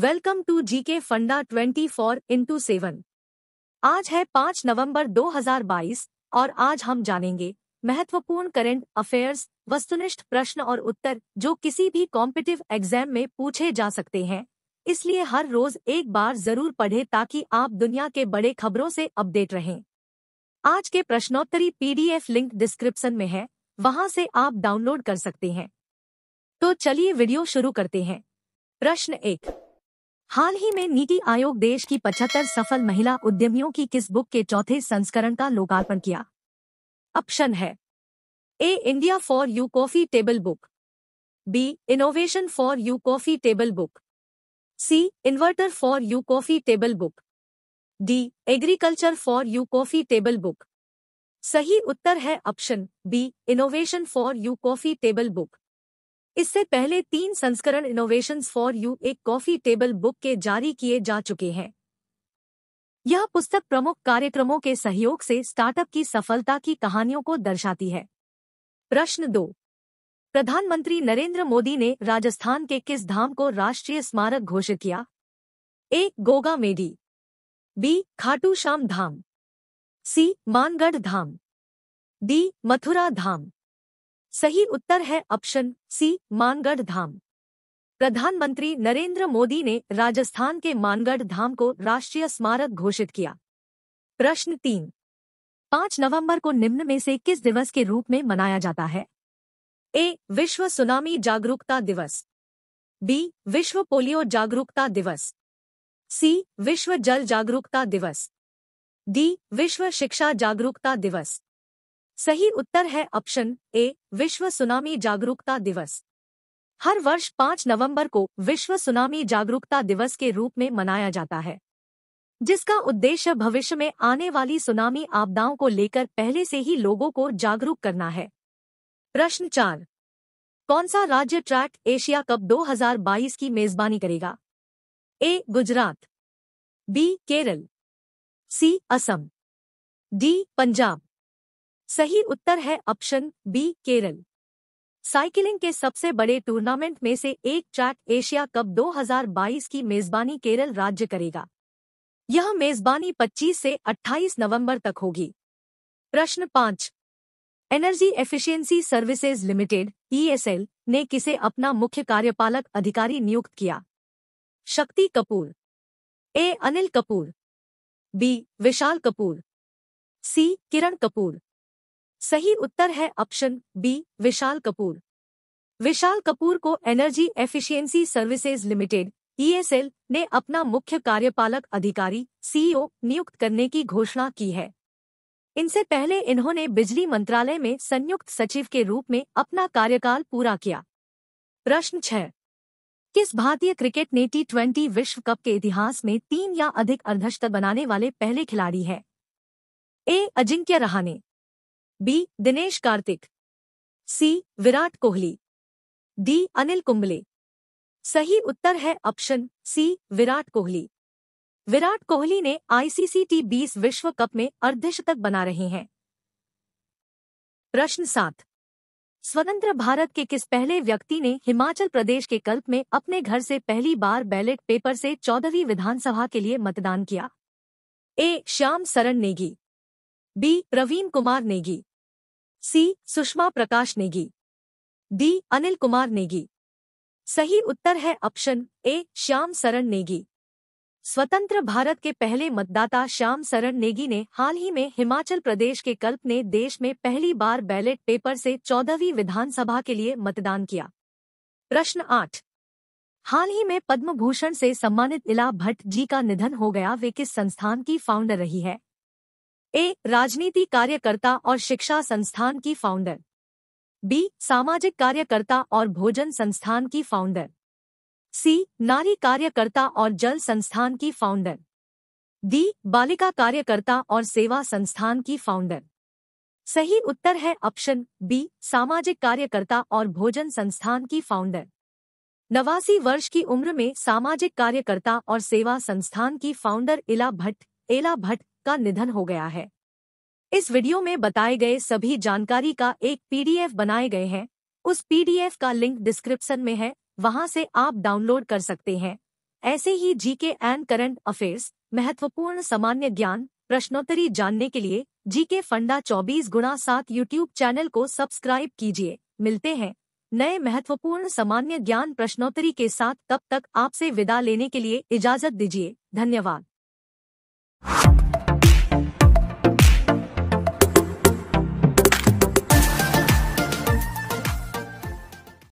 welcome to GK फंडा 24 four into seven आज है 5 नवंबर 2022 और आज हम जानेंगे महत्वपूर्ण करंट अफेयर्स वस्तुनिष्ठ प्रश्न और उत्तर जो किसी भी कॉम्पिटिव एग्जाम में पूछे जा सकते हैं इसलिए हर रोज एक बार जरूर पढ़ें ताकि आप दुनिया के बड़े खबरों से अपडेट रहें आज के प्रश्नोत्तरी पीडीएफ लिंक डिस्क्रिप्शन में है वहां से आप डाउनलोड कर सकते हैं तो चलिए वीडियो शुरू करते हैं प्रश्न एक हाल ही में नीति आयोग देश की 75 सफल महिला उद्यमियों की किस बुक के चौथे संस्करण का लोकार्पण किया ऑप्शन है A India for you coffee table book B innovation for you coffee table book C inverter for you coffee table book D agriculture for you coffee table book सही उत्तर है option B innovation for you coffee table book इससे पहले तीन संस्करण innovation for you एक coffee table book के जारी किए जा चुके हैं यह पुस्तक प्रमुख कार्यक्रमों के सहयोग से स्टार्टअप की सफलता की कहानियों को दर्शाती है प्रश्न दो प्रधानमंत्री नरेंद्र मोदी ने राजस्थान के किस धाम को राष्ट्रीय स्मारक घोषित किया A Goga Medi B Khatu Shyam Dham C Mangarh Dham D Mathura Dham सही उत्तर है ऑप्शन सी मानगढ़ धाम प्रधानमंत्री नरेंद्र मोदी ने राजस्थान के मानगढ़ धाम को राष्ट्रीय स्मारक घोषित किया प्रश्न तीन पांच नवंबर को निम्न में से किस दिवस के रूप में मनाया जाता है ए विश्व सुनामी जागरूकता दिवस बी विश्व पोलियो जागरूकता दिवस सी विश्व जल जागरूकता दिवस डी विश्व शिक्षा जागरूकता दिवस सही उत्तर है ऑप्शन ए विश्व सुनामी जागरूकता दिवस हर वर्ष 5 नवंबर को विश्व सुनामी जागरूकता दिवस के रूप में मनाया जाता है जिसका उद्देश्य भविष्य में आने वाली सुनामी आपदाओं को लेकर पहले से ही लोगों को जागरूक करना है प्रश्न चार कौन सा राज्य ट्रैक एशिया कप 2022 की मेजबानी करेगा A Gujarat B Kerala C Assam D Punjab सही उत्तर है ऑप्शन बी केरल साइकिलिंग के सबसे बड़े टूर्नामेंट में से एक चैट एशिया कप 2022 की मेजबानी केरल राज्य करेगा यह मेजबानी 25 से 28 नवंबर तक होगी प्रश्न पांच energy efficiency services limited ESL ने किसे अपना मुख्य कार्यपालक अधिकारी नियुक्त किया Shakti Kapoor A Anil Kapoor B Vishal Kapoor C Kiran Kapoor सही उत्तर है ऑप्शन बी विशाल कपूर विशाल कपूर को energy efficiency services limited ESL ने अपना मुख्य कार्यपालक अधिकारी सीईओ e नियुक्त करने की घोषणा की है इनसे पहले इन्होंने बिजली मंत्रालय में संयुक्त सचिव के रूप में अपना कार्यकाल पूरा किया प्रश्न छह किस भारतीय क्रिकेट ने टी ट्वेंटी विश्व कप के इतिहास में तीन या अधिक अर्धशतक बनाने वाले पहले खिलाड़ी है A Ajinkya Rahane B Dinesh Karthik C Virat Kohli D Anil Kumble सही उत्तर है ऑप्शन सी विराट कोहली विराट कोहली ने आईसीसी टी बीस विश्व कप में अर्धशतक बना रहे हैं प्रश्न सात स्वतंत्र भारत के किस पहले व्यक्ति ने हिमाचल प्रदेश के कल्प में अपने घर से पहली बार बैलेट पेपर से चौदहवीं विधानसभा के लिए मतदान किया A Shyam Saran Negi B Praveen Kumar Negi C Sushma Prakash Negi D Anil Kumar Negi सही उत्तर है ऑप्शन ए श्याम सरण नेगी स्वतंत्र भारत के पहले मतदाता श्याम सरण नेगी ने हाल ही में हिमाचल प्रदेश के कल्प ने देश में पहली बार बैलेट पेपर से चौदहवीं विधानसभा के लिए मतदान किया प्रश्न आठ हाल ही में पद्म भूषण से सम्मानित इला भट्ट जी का निधन हो गया वे किस संस्थान की फाउंडर रही है ए राजनीति कार्यकर्ता और शिक्षा संस्थान की फाउंडर बी सामाजिक कार्यकर्ता और भोजन संस्थान की फाउंडर सी नारी कार्यकर्ता और जल संस्थान की फाउंडर डी बालिका कार्यकर्ता और सेवा संस्थान की फाउंडर सही उत्तर है ऑप्शन बी सामाजिक कार्यकर्ता और भोजन संस्थान की फाउंडर नवासी वर्ष की उम्र में सामाजिक कार्यकर्ता और सेवा संस्थान की फाउंडर इला भट्ट एला भट्ट का निधन हो गया है इस वीडियो में बताए गए सभी जानकारी का एक पीडीएफ बनाए गए हैं उस पीडीएफ का लिंक डिस्क्रिप्शन में है वहां से आप डाउनलोड कर सकते हैं ऐसे ही जीके एंड करंट अफेयर्स महत्वपूर्ण सामान्य ज्ञान प्रश्नोत्तरी जानने के लिए जीके फंडा चौबीस गुणा सात यूट्यूब चैनल को सब्सक्राइब कीजिए मिलते हैं नए महत्वपूर्ण सामान्य ज्ञान प्रश्नोत्तरी के साथ तब तक आपसे विदा लेने के लिए इजाजत दीजिए धन्यवाद